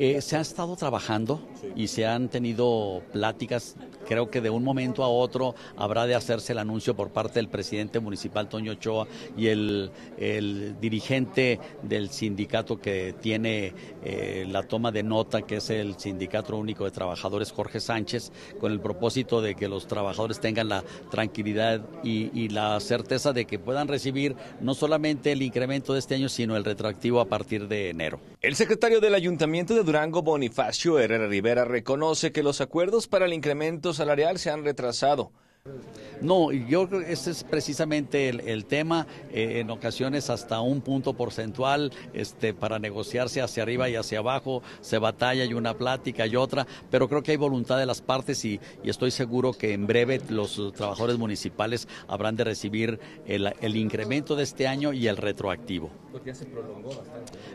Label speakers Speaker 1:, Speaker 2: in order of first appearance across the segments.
Speaker 1: Eh, se ha estado trabajando y se han tenido pláticas, creo que de un momento a otro habrá de hacerse el anuncio por parte del presidente municipal Toño Ochoa y el, dirigente del sindicato que tiene eh, la toma de nota, que es el Sindicato Único de Trabajadores Jorge Sánchez, con el propósito de que los trabajadores tengan la tranquilidad y, y la certeza de que puedan recibir no solamente el incremento de este año, sino el retroactivo a partir de enero. El secretario del Ayuntamiento
Speaker 2: de Durango, Bonifacio Herrera Rivera, reconoce que los acuerdos para el incremento salarial se han
Speaker 1: retrasado. No, yo creo que ese es precisamente el, tema, eh, en ocasiones hasta un punto porcentual, este, para negociarse hacia arriba y hacia abajo, se batalla y una plática y otra, pero creo que hay voluntad de las partes y, estoy seguro que en breve los trabajadores municipales habrán de recibir el incremento de este año y el retroactivo
Speaker 3: pues se prolongó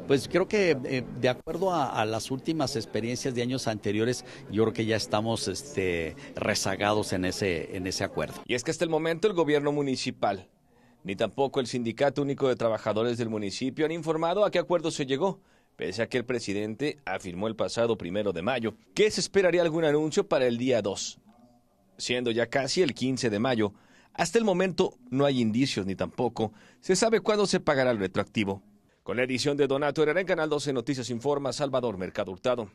Speaker 1: Pues creo que eh, de acuerdo a, las últimas experiencias de años anteriores, yo creo que ya estamos este, rezagados en ese, en ese acuerdo. Y es que hasta el momento el gobierno municipal ni tampoco el Sindicato
Speaker 2: Único de Trabajadores del municipio han informado a qué acuerdo se llegó, pese a que el presidente afirmó el pasado primero de mayo que se esperaría algún anuncio para el día 2, siendo ya casi el 15 de mayo hasta el momento no hay indicios ni tampoco se sabe cuándo se pagará el retroactivo. Con la edición de Donato Herrera en Canal 12 Noticias Informa, Salvador Mercado Hurtado.